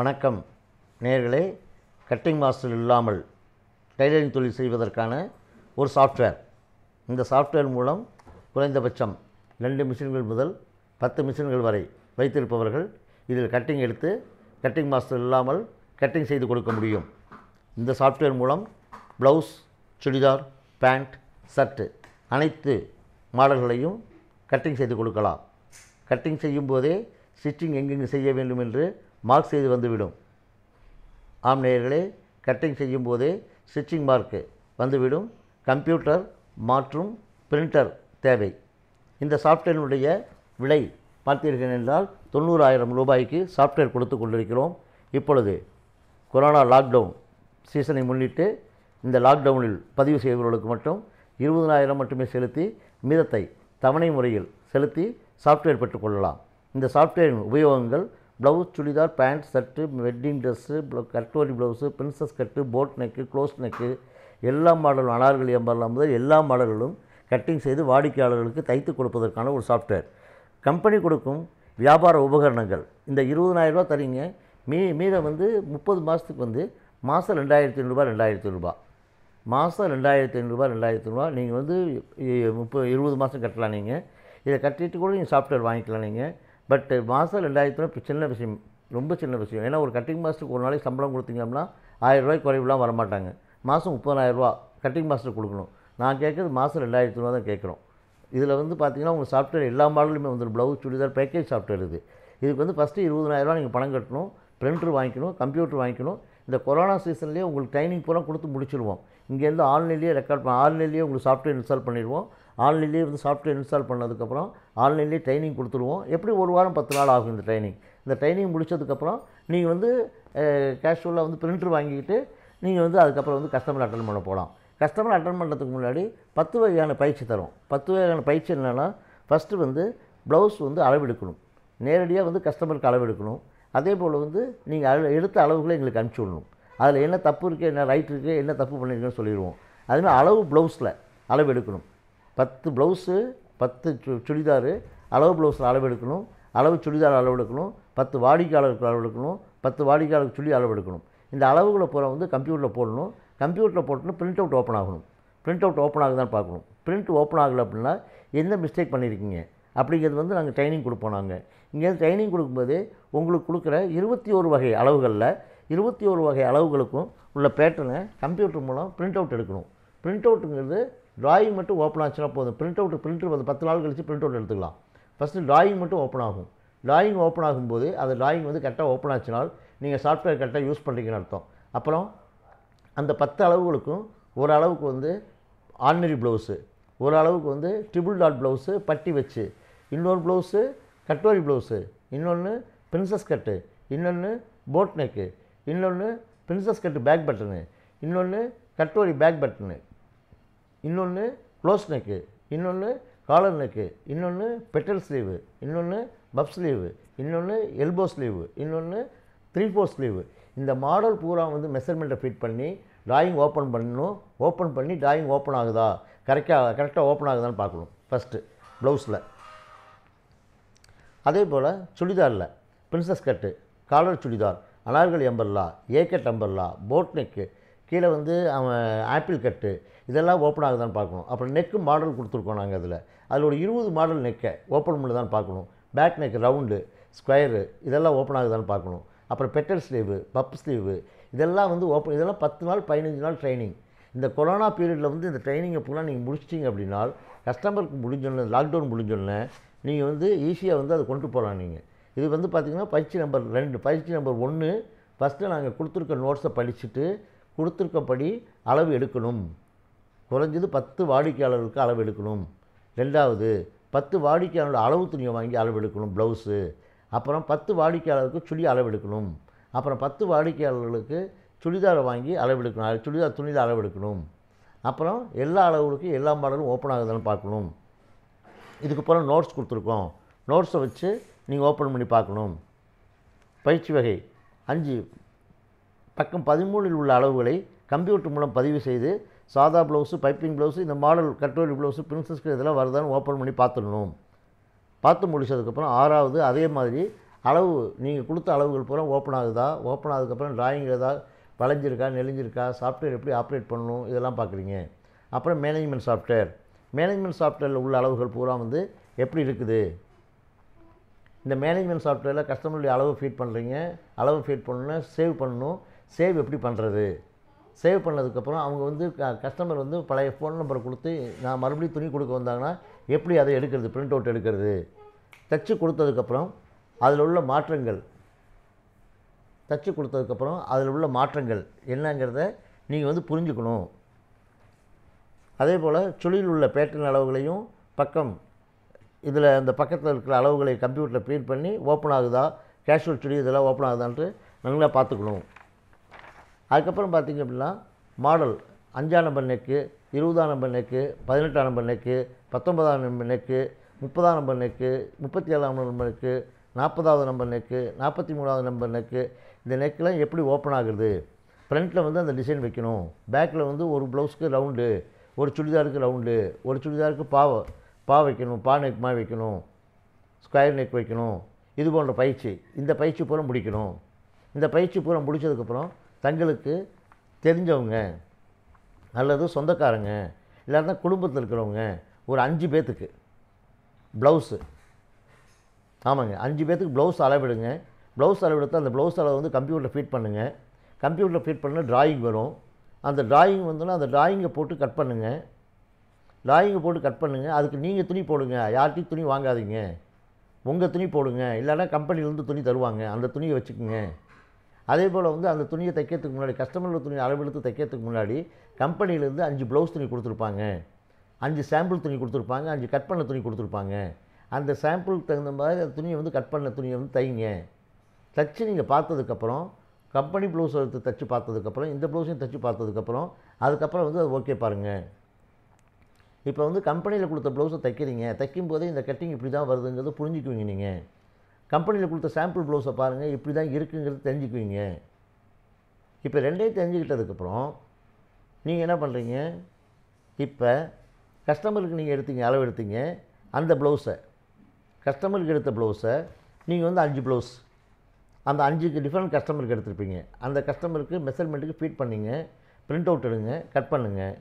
வணக்கம் நேர்களே cutting master இல்லாமல் டைலரிங் தொழில் செய்வதற்கான ஒரு சாஃப்ட்வேர் இந்த சாஃப்ட்வேர் மூலம் குறைந்தபட்சம் ரெண்டு மிஷின்கள் முதல் பத்து மிஷின்கள் வரை வைத்திருப்பவர்கள் இதில் கட்டிங் எடுத்து கட்டிங் மாஸ்டர் இல்லாமல் கட்டிங் செய்து கொடுக்க முடியும் இந்த சாஃப்ட்வேர் மூலம் ப்ளவுஸ் சுடிதார் பேண்ட் சர்ட்டு அனைத்து மாடல்களையும் கட்டிங் செய்து கொடுக்கலாம் கட்டிங் செய்யும்போதே ஸ்டிச்சிங் எங்கெங்கு செய்ய வேண்டும் என்று மார்க் செய்து வந்துவிடும் ஆம் நேயர்களே கட்டிங் செய்யும் போதே ஸ்டிச்சிங் மார்க்கு வந்துவிடும் கம்ப்யூட்டர் மற்றும் பிரிண்டர் தேவை இந்த சாஃப்ட்வேரினுடைய விலை பார்த்தீர்கள் என்றால் தொண்ணூறாயிரம் ரூபாய்க்கு சாஃப்ட்வேர் கொடுத்து கொண்டிருக்கிறோம் இப்பொழுது கொரோனா லாக்டவுன் சீசனை முன்னிட்டு இந்த லாக்டவுனில் பதிவு செய்தவர்களுக்கு மட்டும் இருபதனாயிரம் மட்டுமே செலுத்தி மீதத்தை தவணை முறையில் செலுத்தி சாஃப்ட்வேர் பெற்றுக்கொள்ளலாம் இந்த சாஃப்ட்வேரின் உபயோகங்கள் blouse churidar pant shirt wedding dress கட்டுவடி blouse princess cut boat neck close neck எல்லா மாடலும் அனார்கலி அம்பர்லாம் முதல் எல்லா மாடல்களும் கட்டிங் செய்து வாடிக்கையாளர்களுக்கு தைத்து கொடுப்பதற்கான ஒரு சாஃப்ட்வேர் கம்பெனி கொடுக்கும் வியாபார உபகரணங்கள் இந்த இருபதனாயிரரூபா தரீங்க மீ மீதம் வந்து முப்பது மாதத்துக்கு வந்து மாதம் ரெண்டாயிரத்தி ஐநூறுபா ரெண்டாயிரத்தி ஐநூறுபா மாதம் ரெண்டாயிரத்தி ஐநூறுபா ரெண்டாயிரத்தி ஐநூறுபா நீங்கள் வந்து முப்பது இருபது மாதம் கட்டலாம் நீங்கள் இதை கட்டிட்டு கூட நீங்கள் சாஃப்ட்வேர் வாங்கிக்கலாம் நீங்கள் பட் மாதம் ரெண்டாயிரத்து சின்ன விஷயம் ரொம்ப சின்ன விஷயம் ஏன்னா ஒரு கட்டிங் மாஸ்டருக்கு ஒரு நாளைக்கு சம்பளம் கொடுத்தீங்கன்னா ஆயிரரூபாய் குறைவுலாம் வரமாட்டாங்க மாதம் முப்பதாயிரரூபா கட்டிங் மாஸ்டர் கொடுக்கணும் நான் கேட்குறது மாதம் ரெண்டாயிரத்து ரூபா தான் கேட்குறோம் இதில் வந்து பார்த்தீங்கன்னா உங்கள் சாஃப்ட்வேர் எல்லா மாடலுமே வந்துடும் ப்ளவுஸ் சுடிதார் பேக்கேஜ் சாஃப்ட்வேர் இது இதுக்கு வந்து ஃபஸ்ட்டு இருபதாயிரரூவா நீங்கள் பணம் கட்டணும் பிரிண்டர் வாங்கிக்கணும் கம்ப்யூட்டர் வாங்கிக்கணும் இந்த கொரோனா சீசன்லேயே உங்களுக்கு ட்ரைனிங் பூரா கொடுத்து முடிச்சிடுவோம் இங்கேருந்து ஆன்லைன்லேயே ரெக்கார்ட் பண்ண ஆன்லைன்லேயே உங்களுக்கு சாஃப்ட்வேர் இன்ஸ்டால் பண்ணிடுவோம் ஆன்லைன்லேயே வந்து சாஃப்ட்வேர் இன்ஸ்டால் பண்ணதுக்கப்புறம் ஆன்லைன்லேயே ட்ரைனிங் கொடுத்துருவோம் எப்படி ஒரு வாரம் பத்து நாள் ஆகும் இந்த ட்ரைனிங் இந்த ட்ரைனிங் முடித்ததுக்கப்புறம் நீங்கள் வந்து கேஷுவலாக வந்து பிரிண்டர் வாங்கிக்கிட்டு நீங்கள் வந்து அதுக்கப்புறம் வந்து கஸ்டமர் அட்டன் பண்ண போகலாம் கஸ்டமர் அட்டன் பண்ணுறதுக்கு முன்னாடி பத்து வகையான பயிற்சி தரும் பத்து வகையான பயிற்சி என்னென்னா ஃபஸ்ட்டு வந்து ப்ளவுஸ் வந்து அளவெடுக்கணும் நேரடியாக வந்து கஸ்டமருக்கு அளவெடுக்கணும் அதே போல் வந்து நீங்கள் அளவு எடுத்த அளவுகளை எங்களுக்கு அனுப்பிச்சி விடணும் அதில் என்ன தப்பு இருக்குது என்ன ரைட் இருக்குது என்ன தப்பு பண்ணியிருக்குன்னு சொல்லிடுவோம் அதுமாதிரி அளவு ப்ளவுஸில் அளவு எடுக்கணும் பத்து ப்ளவுஸு பத்து சு சுடிதாரு அளவு ப்ளவுஸில் அளவு எடுக்கணும் அளவு சுடிதார் அளவு எடுக்கணும் பத்து வாடிக்கையாளருக்கு அளவு எடுக்கணும் பத்து வாடிக்கையாளருக்கு சொல்லி அளவு எடுக்கணும் இந்த அளவுகளை பூரா வந்து கம்ப்யூட்டரில் போடணும் கம்ப்யூட்டரில் போட்டணும் பிரிண்ட் அவுட் ஓப்பன் ஆகணும் பிரிண்ட் அவுட் ஓப்பன் ஆகுதான்னு பார்க்கணும் ப்ரிண்ட் ஓப்பன் ஆகலை அப்படின்னா எந்த மிஸ்டேக் பண்ணியிருக்கீங்க அப்படிங்கிறது வந்து நாங்கள் ட்ரைனிங் கொடுப்போம் நாங்கள் இங்கேருந்து ட்ரைனிங் கொடுக்கும்போது உங்களுக்கு கொடுக்குற இருபத்தி ஒரு வகை அளவுகளில் இருபத்தி ஒரு வகை அளவுகளுக்கும் உள்ள பேட்டர்னை கம்ப்யூட்டர் மூலம் பிரிண்ட் அவுட் எடுக்கணும் பிரிண்ட் அவுட்டுங்கிறது டிராயிங் மட்டும் ஓப்பன் ஆச்சுன்னா போதும் பிரிண்ட் அவுட் பிரிண்ட் வந்து பத்து நாள் கழித்து பிரிண்ட் அவுட் எடுத்துக்கலாம் ஃபஸ்ட்டு டிராயிங் மட்டும் ஓப்பன் ஆகும் டிராயிங் ஓப்பன் ஆகும்போது அந்த டிராயிங் வந்து கரெக்டாக ஓப்பன் ஆச்சுனால் நீங்கள் சாஃப்ட்வேர் கரெக்டாக யூஸ் பண்ணுறீங்கன்னு அர்த்தம் அப்புறம் அந்த பத்து அளவுகளுக்கும் ஒரு அளவுக்கு வந்து ஆர்டினரி ப்ளவுஸு ஒரு அளவுக்கு வந்து ட்ரிபிள் டாட் ப்ளவுஸு பட்டி வச்சு இன்னொரு ப்ளவுஸு கட்டோரி ப்ளவுஸு இன்னொன்று பிரின்சஸ் கட்டு இன்னொன்று போட் நெக்கு இன்னொன்று பிரின்சஸ் கட்டு பேக் பட்டனு இன்னொன்று கட்டோரி பேக் பட்டனு இன்னொன்று க்ளோஸ் நெக்கு இன்னொன்று காலர் நெக்கு இன்னொன்று பெட்டல் ஸ்லீவு இன்னொன்று பப் ஸ்லீவு இன்னொன்று எல்போ ஸ்லீவு இன்னொன்று த்ரீ ஃபோர் ஸ்லீவு இந்த மாடல் பூரா வந்து மெஷர்மெண்ட்டை ஃபிட் பண்ணி ட்ராயிங் ஓப்பன் பண்ணணும் ஓப்பன் பண்ணி ட்ராயிங் ஓப்பன் ஆகுதா கரெக்டாக கரெக்டாக ஓப்பன் ஆகுதான்னு பார்க்கணும் ஃபஸ்ட்டு ப்ளவுஸில் அதே போல் சுடிதாரில் princess cut collar churidar அனார்கள் umbrella ஏக்கட் எம்பர்லா போட் நெக்கு கீழே வந்து அவன் ஆப்பிள் கட்டு இதெல்லாம் ஓப்பன் ஆகுதான்னு பார்க்கணும் அப்புறம் நெக்கு மாடல் கொடுத்துருக்கோம் நாங்கள் அதில் அதில் ஒரு இருபது மாடல் நெக்கை ஓப்பன் பண்ணி தான் பார்க்கணும் பேக் நெக் ரவுண்டு ஸ்கொயரு இதெல்லாம் ஓப்பன் ஆகுதான்னு பார்க்கணும் அப்புறம் பெட்டல் ஸ்லீவு பப் ஸ்லீவு இதெல்லாம் வந்து ஓப்பன் இதெல்லாம் பத்து நாள் பதினஞ்சு நாள் ட்ரைனிங் இந்த கொரோனா பீரியடில் வந்து இந்த ட்ரைனிங்கை ஃபுல்லாக நீங்கள் முடிச்சிட்டிங்க அப்படின்னா கஸ்டமருக்கு முடிஞ்சோடனே லாக்டவுன் முடிஞ்சோடனே நீங்கள் வந்து ஈஸியாக வந்து அதை கொண்டு போகலாம் நீங்கள் இது வந்து பார்த்திங்கன்னா பயிற்சி நம்பர் ரெண்டு பயிற்சி நம்பர் ஒன்று ஃபஸ்ட்டு நாங்கள் கொடுத்துருக்க நோட்ஸை படிச்சுட்டு கொடுத்துருக்கப்படி அளவு எடுக்கணும் குறைஞ்சது பத்து வாடிக்கையாளருக்கு அளவு எடுக்கணும் ரெண்டாவது பத்து வாடிக்கையாளர்கள் அளவு துணியை வாங்கி அளவு எடுக்கணும் ப்ளவுஸு அப்புறம் பத்து வாடிக்கையாளருக்கு சுடி அளவு எடுக்கணும் அப்புறம் பத்து வாடிக்கையாளர்களுக்கு சுடிதாரை வாங்கி அளவு எடுக்கணும் சுடிதார் அளவு எடுக்கணும் அப்புறம் எல்லா அளவுகளுக்கும் எல்லா மாடலும் ஓப்பன் ஆகுதுன்னு பார்க்கணும் இதுக்கப்புறம் நோட்ஸ் கொடுத்துருக்கோம் நோட்ஸை வச்சு நீங்கள் ஓப்பன் பண்ணி பார்க்கணும் பயிற்சி வகை அஞ்சு பக்கம் பதிமூணில் உள்ள அளவுகளை கம்ப்யூட்டர் மூலம் பதிவு செய்து சாதா ப்ளவுஸு பைப்பிங் ப்ளவுஸு இந்த மாடல் கட்டோரி ப்ளவுஸு பிரின்சஸ்க்கு இதெல்லாம் வருதான்னு ஓப்பன் பண்ணி பார்த்துடணும் பார்த்து முடிச்சதுக்கப்புறம் ஆறாவது அதே மாதிரி அளவு நீங்கள் கொடுத்த அளவுகள் பூரா ஓப்பன் ஆகுதா ஓப்பன் ஆகுதுக்கப்புறம் ட்ராயிங் ஏதாவது வளைஞ்சிருக்கா நெளிஞ்சிருக்கா சாஃப்ட்வேர் எப்படி ஆப்ரேட் பண்ணணும் இதெல்லாம் பார்க்குறீங்க அப்புறம் மேனேஜ்மெண்ட் சாஃப்ட்வேர் மேனேஜ்மெண்ட் சாஃப்ட்வேரில் உள்ள அளவுகள் பூரா வந்து எப்படி இருக்குது இந்த மேனேஜ்மெண்ட் சாஃப்ட்வேரில் கஸ்டமருடைய அளவு ஃபீட் பண்ணுறீங்க அளவு ஃபீட் பண்ணணும் சேவ் பண்ணணும் சேவ் எப்படி பண்ணுறது சேவ் பண்ணதுக்கப்புறம் அவங்க வந்து கஸ்டமர் வந்து பழைய ஃபோன் நம்பர் கொடுத்து நான் மறுபடியும் துணி கொடுக்க வந்தாங்கன்னா எப்படி அதை எடுக்கிறது பிரிண்ட் அவுட் எடுக்கிறது தச்சு கொடுத்ததுக்கப்புறம் அதில் உள்ள மாற்றங்கள் தச்சு கொடுத்ததுக்கப்புறம் அதில் உள்ள மாற்றங்கள் என்னங்கிறத நீங்கள் வந்து புரிஞ்சுக்கணும் அதே போல் சுழியில் உள்ள பேட்டர்ன் அளவுகளையும் பக்கம் இதில் அந்த பக்கத்தில் இருக்கிற அளவுகளை கம்ப்யூட்டரில் ப்ரீட் பண்ணி ஓப்பன் ஆகுதா கேஷுவல் சுழி இதெல்லாம் ஓப்பன் ஆகுதான்ட்டு நல்லா பார்த்துக்கணும் அதுக்கப்புறம் பார்த்திங்க அப்படின்னா மாடல் அஞ்சாம் நம்பர் நெக்கு இருபதாம் நம்பர் நெக்கு பதினெட்டாம் நம்பர் நெக்கு பத்தொன்பதாம் நம்பர் நெக்கு முப்பதாம் நம்பர் நெக்கு முப்பத்தி ஏழாம் நம்பர் நெக்கு நாற்பதாவது நம்பர் நெக்கு நாற்பத்தி மூணாவது நம்பர் நெக்கு இந்த நெக்கெலாம் எப்படி ஓப்பன் ஆகுது ஃப்ரண்ட்டில் வந்து அந்த டிசைன் வைக்கணும் பேக்கில் வந்து ஒரு ப்ளவுஸ்க்கு ரவுண்டு ஒரு சுடிதாருக்கு ரவுண்டு ஒரு சுடிதாருக்கு பா பா வைக்கணும் பா நெக் மாதிரி வைக்கணும் ஸ்கொயர் நெக் வைக்கணும் இது போன்ற பயிற்சி இந்த பயிற்சி பூரா முடிக்கணும் இந்த பயிற்சி பூரா முடித்ததுக்கப்புறம் தங்களுக்கு தெரிஞ்சவங்க அல்லது சொந்தக்காரங்க இல்லாட்டா குடும்பத்தில் இருக்கிறவங்க ஒரு அஞ்சு பேர்த்துக்கு ப்ளவுஸு ஆமாங்க அஞ்சு பேர்த்துக்கு ப்ளவுஸ் அளவிடுங்க ப்ளவுஸ் அளவெடுத்து அந்த ப்ளவுஸ் அளவு வந்து கம்ப்யூட்டரில் ஃபீட் பண்ணுங்கள் கம்ப்யூட்டரில் ஃபீட் பண்ணால் ட்ராயிங் வரும் அந்த ட்ராயிங் வந்தோன்னா அந்த ட்ராயிங்கை போட்டு கட் பண்ணுங்கள் ட்ராயிங்கை போட்டு கட் பண்ணுங்கள் அதுக்கு நீங்கள் துணி போடுங்க யார்கிட்டையும் துணி வாங்காதீங்க உங்கள் துணி போடுங்க இல்லைன்னா கம்பெனிலேருந்து துணி தருவாங்க அந்த துணியை வச்சுக்கோங்க அதே போல் வந்து அந்த துணியை தைக்கிறதுக்கு முன்னாடி கஸ்டமரில் துணி அளவெடுத்து தைக்கிறதுக்கு முன்னாடி கம்பெனியிலேருந்து அஞ்சு ப்ளவுஸ் துணி கொடுத்துருப்பாங்க அஞ்சு சாம்பிள் துணி கொடுத்துருப்பாங்க அஞ்சு கட் பண்ண துணி கொடுத்துருப்பாங்க அந்த சாம்பிளுக்கு தகுந்த மாதிரி அந்த துணியை வந்து கட் பண்ண துணியை வந்து தைங்க தைச்சு நீங்கள் பார்த்ததுக்கப்புறம் கம்பெனி ப்ளவுஸ் எடுத்து தைச்சு பார்த்ததுக்கப்புறம் இந்த ப்ளவுஸையும் தைச்சு பார்த்ததுக்கப்புறம் அதுக்கப்புறம் வந்து அது ஓகே பாருங்கள் இப்போ வந்து கம்பெனியில் கொடுத்த ப்ளவுஸை தைக்கிறீங்க தைக்கும் போதே இந்த கட்டிங் இப்படி தான் வருதுங்கிறத புரிஞ்சுக்குவீங்க நீங்கள் கம்பெனியில் கொடுத்த சாம்பிள் ப்ளவுஸை பாருங்கள் இப்படி தான் இருக்குங்கிறது தெரிஞ்சுக்குவீங்க இப்போ ரெண்டையும் தெரிஞ்சுக்கிட்டதுக்கப்புறம் நீங்கள் என்ன பண்ணுறீங்க இப்போ கஸ்டமருக்கு நீங்கள் எடுத்தீங்க அளவு எடுத்தீங்க அந்த ப்ளவுஸை கஸ்டமருக்கு எடுத்த ப்ளவுஸை நீங்கள் வந்து அஞ்சு ப்ளவுஸ் அந்த அஞ்சுக்கு டிஃப்ரெண்ட் கஸ்டமருக்கு எடுத்துருப்பீங்க அந்த கஸ்டமருக்கு மெஷர்மெண்ட்டுக்கு ஃபீட் பண்ணிங்க ப்ரிண்ட் அவுட் எடுங்க கட் பண்ணுங்கள்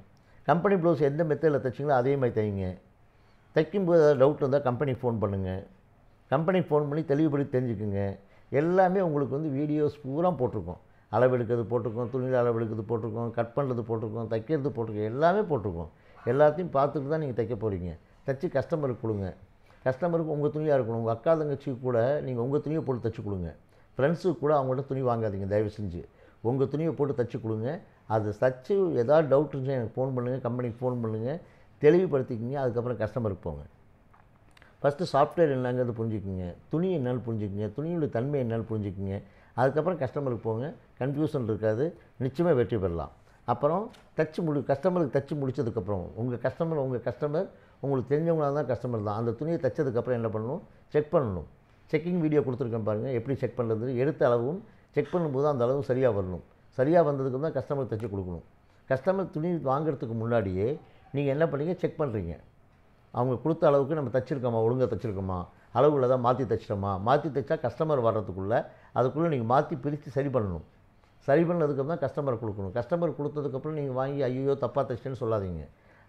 கம்பெனி ப்ளவுஸ் எந்த மெத்தடில் தைச்சிங்களோ அதே மாதிரி தைங்க தைக்கும்போது ஏதாவது டவுட் இருந்தால் கம்பெனிக்கு ஃபோன் பண்ணுங்கள் கம்பெனிக்கு ஃபோன் பண்ணி தெளிவுபடி தெரிஞ்சுக்குங்க எல்லாமே உங்களுக்கு வந்து வீடியோஸ் பூரா போட்டிருக்கோம் அளவெடுக்கிறது போட்டிருக்கோம் துணியில் அளவெடுக்கிறது போட்டிருக்கோம் கட் பண்ணுறது போட்டிருக்கோம் தைக்கிறது போட்டிருக்கோம் எல்லாமே போட்டிருக்கோம் எல்லாத்தையும் பார்த்துட்டு தான் நீங்கள் தைக்க போகிறீங்க தைச்சி கஸ்டமருக்கு கொடுங்க கஸ்டமருக்கு உங்கள் துணியாக இருக்கணும் உங்கள் அக்கா தங்கச்சிக்கு கூட நீங்கள் உங்கள் துணியை போட்டு தைச்சி கொடுங்க ஃப்ரெண்ட்ஸுக்கு கூட அவங்கள்ட்ட துணி வாங்காதீங்க தயவு செஞ்சு உங்கள் துணியை போட்டு தைச்சி கொடுங்க அது தைச்சி ஏதாவது டவுட் இருந்துச்சுன்னா எனக்கு ஃபோன் பண்ணுங்கள் கம்பெனிக்கு ஃபோன் பண்ணுங்கள் தெளிவுபடுத்திக்கிங்க அதுக்கப்புறம் கஸ்டமருக்கு போங்க ஃபஸ்ட்டு சாஃப்ட்வேர் என்னங்கிறது புரிஞ்சுக்குங்க துணி என்னன்னு புரிஞ்சுக்குங்க துணியோட தன்மை என்னால் புரிஞ்சுக்குங்க அதுக்கப்புறம் கஸ்டமருக்கு போங்க கன்ஃபியூஷன் இருக்காது நிச்சயமாக வெற்றி பெறலாம் அப்புறம் தச்சு முடி கஸ்டமருக்கு தச்சு முடிச்சதுக்கப்புறம் உங்கள் கஸ்டமர் உங்கள் கஸ்டமர் உங்களுக்கு தெரிஞ்சவங்களாக தான் கஸ்டமர் தான் அந்த துணியை தைச்சதுக்கப்புறம் என்ன பண்ணணும் செக் பண்ணணும் செக்கிங் வீடியோ கொடுத்துருக்கேன் பாருங்கள் எப்படி செக் பண்ணுறது எடுத்த அளவும் செக் பண்ணும்போது அந்த அளவு சரியாக வரணும் சரியாக வந்ததுக்கு தான் கஸ்டமர் தைச்சி கொடுக்கணும் கஸ்டமர் துணி வாங்குறதுக்கு முன்னாடியே நீங்கள் என்ன பண்ணுறீங்க செக் பண்ணுறீங்க அவங்க கொடுத்த அளவுக்கு நம்ம தைச்சிருக்கோமா ஒழுங்காக தைச்சிருக்கோமா அளவு தான் மாற்றி தைச்சிட்டோமா மாற்றி தைச்சா கஸ்டமர் வர்றதுக்குள்ளே அதுக்குள்ளே நீங்கள் மாற்றி பிரித்து சரி பண்ணணும் சரி பண்ணதுக்கப்புறம் தான் கஸ்டமர் கொடுக்கணும் கஸ்டமர் கொடுத்ததுக்கப்புறம் நீங்கள் வாங்கி ஐயோ தப்பாக தைச்சிட்டேன்னு சொல்லாதீங்க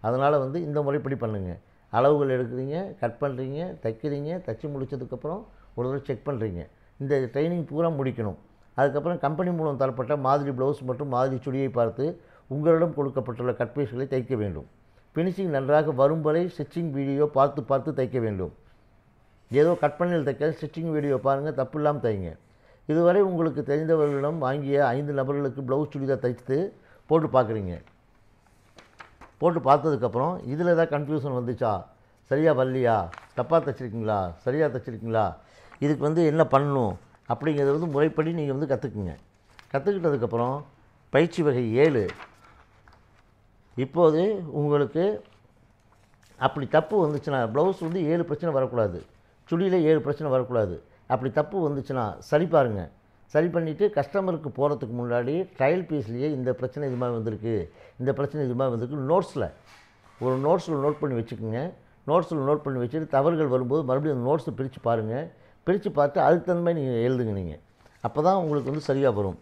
அதனால் வந்து இந்த முறைப்படி பண்ணுங்கள் அளவுகள் எடுக்கிறீங்க கட் பண்ணுறீங்க தைக்கிறீங்க தைச்சி முடித்ததுக்கப்புறம் ஒரு தடவை செக் பண்ணுறீங்க இந்த ட்ரைனிங் பூரா முடிக்கணும் அதுக்கப்புறம் கம்பெனி மூலம் தரப்பட்ட மாதிரி ப்ளவுஸ் மற்றும் மாதிரி சுடியை பார்த்து உங்களிடம் கொடுக்கப்பட்டுள்ள கட்பீஸ்களை தைக்க வேண்டும் ஃபினிஷிங் நன்றாக வரும் வரை ஸ்டிச்சிங் வீடியோ பார்த்து பார்த்து தைக்க வேண்டும் ஏதோ கட் பண்ணியில் தைக்க ஸ்டிச்சிங் வீடியோ பாருங்கள் தப்பு இல்லாமல் தைங்க இதுவரை உங்களுக்கு தெரிந்தவர்களிடம் வாங்கிய ஐந்து நபர்களுக்கு ப்ளவுஸ் சுடிதார் தைத்து போட்டு பார்க்குறீங்க போட்டு பார்த்ததுக்கப்புறம் இதில் ஏதாவது கன்ஃபியூஷன் வந்துச்சா சரியாக வரலையா தப்பாக தைச்சிருக்கீங்களா சரியாக தைச்சிருக்கீங்களா இதுக்கு வந்து என்ன பண்ணணும் அப்படிங்கிறது வந்து முறைப்படி நீங்கள் வந்து கற்றுக்குங்க கற்றுக்கிட்டதுக்கப்புறம் பயிற்சி வகை ஏழு இப்போது உங்களுக்கு அப்படி தப்பு வந்துச்சுன்னா ப்ளவுஸ் வந்து ஏழு பிரச்சனை வரக்கூடாது சுடியில் ஏழு பிரச்சனை வரக்கூடாது அப்படி தப்பு வந்துச்சுன்னா சரி பாருங்கள் சரி பண்ணிவிட்டு கஸ்டமருக்கு போகிறதுக்கு முன்னாடி ட்ரையல் பீஸ்லேயே இந்த பிரச்சனை இது மாதிரி வந்திருக்கு இந்த பிரச்சனை இது மாதிரி வந்திருக்கு நோட்ஸில் ஒரு நோட்ஸில் நோட் பண்ணி வச்சுக்கோங்க நோட்ஸில் நோட் பண்ணி வச்சுட்டு தவறுகள் வரும்போது மறுபடியும் அந்த நோட்ஸை பிரித்து பாருங்கள் பிரித்து பார்த்து அதுக்கு தகுந்த மாதிரி நீங்கள் எழுதுங்க நீங்கள் அப்போ தான் உங்களுக்கு வந்து சரியாக வரும்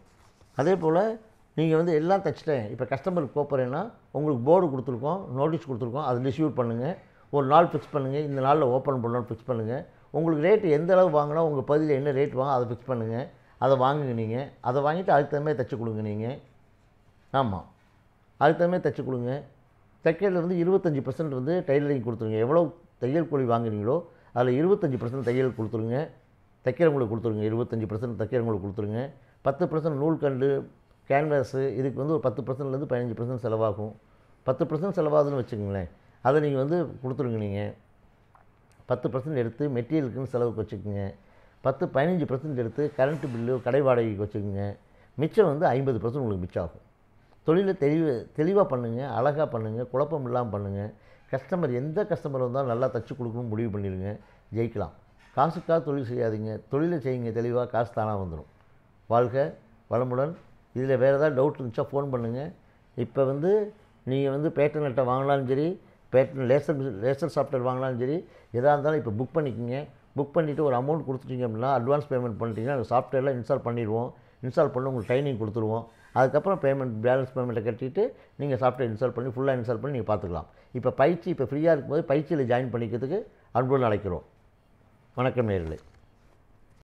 அதே போல் நீங்கள் வந்து எல்லாம் தைச்சிட்டேன் இப்போ கஸ்டமருக்கு போகிறேன்னா உங்களுக்கு போர்டு கொடுத்துருக்கோம் நோட்டீஸ் கொடுத்துருக்கோம் அதை டிஸ்ட்ரிபியூட் பண்ணுங்கள் ஒரு நாள் ஃபிக்ஸ் பண்ணுங்கள் இந்த நாளில் ஓப்பன் பண்ணணும்னு ஃபிக்ஸ் பண்ணுங்கள் உங்களுக்கு ரேட்டு எந்த அளவு வாங்கினா உங்கள் பகுதியில் என்ன ரேட் வாங்க அதை ஃபிக்ஸ் பண்ணுங்கள் அதை வாங்குங்க நீங்கள் அதை வாங்கிட்டு அதுக்கு தகுந்த தைச்சி கொடுங்க நீங்கள் ஆமாம் அதுக்கு தகுந்த தைச்சி கொடுங்க தைக்கிறதுல வந்து இருபத்தஞ்சி பர்சன்ட் வந்து டைலரிங் கொடுத்துருங்க எவ்வளோ தையல் கூலி வாங்குறீங்களோ அதில் இருபத்தஞ்சி பர்சன்ட் தையல் கொடுத்துருங்க தைக்கிறவங்களுக்கு கொடுத்துருங்க இருபத்தஞ்சி பர்சன்ட் தைக்கிறவங்களுக்கு கொடுத்துருங்க பத்து பர்சன்ட் நூல்கண்டு கேன்வாஸு இதுக்கு வந்து ஒரு பத்து பர்சன்ட்லேருந்து பதினஞ்சு பர்சன்ட் செலவாகும் பத்து பர்சன்ட் செலவாகுதுன்னு வச்சுக்கோங்களேன் அதை நீங்கள் வந்து கொடுத்துருங்க நீங்கள் பத்து பர்சன்ட் எடுத்து மெட்டீரியலுக்குன்னு செலவுக்கு வச்சுக்கோங்க பத்து பதினஞ்சு பர்சன்ட் எடுத்து கரண்ட்டு பில்லு கடை வாடகைக்கு வச்சுக்கோங்க மிச்சம் வந்து ஐம்பது பர்சன்ட் உங்களுக்கு மிச்சம் ஆகும் தொழிலை தெளிவு தெளிவாக பண்ணுங்கள் அழகாக பண்ணுங்கள் குழப்பம் இல்லாமல் பண்ணுங்கள் கஸ்டமர் எந்த கஸ்டமர் வந்தாலும் நல்லா தச்சு கொடுக்கணும்னு முடிவு பண்ணிடுங்க ஜெயிக்கலாம் காசுக்காக தொழில் செய்யாதீங்க தொழிலை செய்யுங்க தெளிவாக காசு தானாக வந்துடும் வாழ்க வளமுடன் இதில் வேறு ஏதாவது டவுட் இருந்துச்சா ஃபோன் பண்ணுங்கள் இப்போ வந்து நீங்கள் வந்து பேட்டன் அட்டை வாங்கினாலும் சரி பேட்டன் லேசர் லேசர் சாஃப்ட்வேர் வாங்கினாலும் சரி எதாக இருந்தாலும் இப்போ புக் பண்ணிக்கோங்க புக் பண்ணிவிட்டு ஒரு அமௌண்ட் கொடுத்துட்டீங்க அப்படின்னா அட்வான்ஸ் பேமெண்ட் பண்ணிட்டீங்கன்னா அந்த சாஃப்ட்வேரில் இன்ஸ்டால் பண்ணிடுவோம் இன்ஸ்டால் பண்ணி உங்களுக்கு ட்ரைனிங் கொடுத்துருவோம் அதுக்கப்புறம் பேமெண்ட் பேலன்ஸ் பேமெண்ட்டை கட்டிவிட்டு நீங்கள் சாஃப்ட்வேர் இன்ஸ்டால் பண்ணி ஃபுல்லாக இன்ஸ்டால் பண்ணி நீங்கள் பார்த்துக்கலாம் இப்போ பயிற்சி இப்போ ஃப்ரீயாக இருக்கும்போது பயிற்சியில் ஜாயின் பண்ணிக்கிறதுக்கு அன்புடன் அழைக்கிறோம் வணக்கம் நேரில்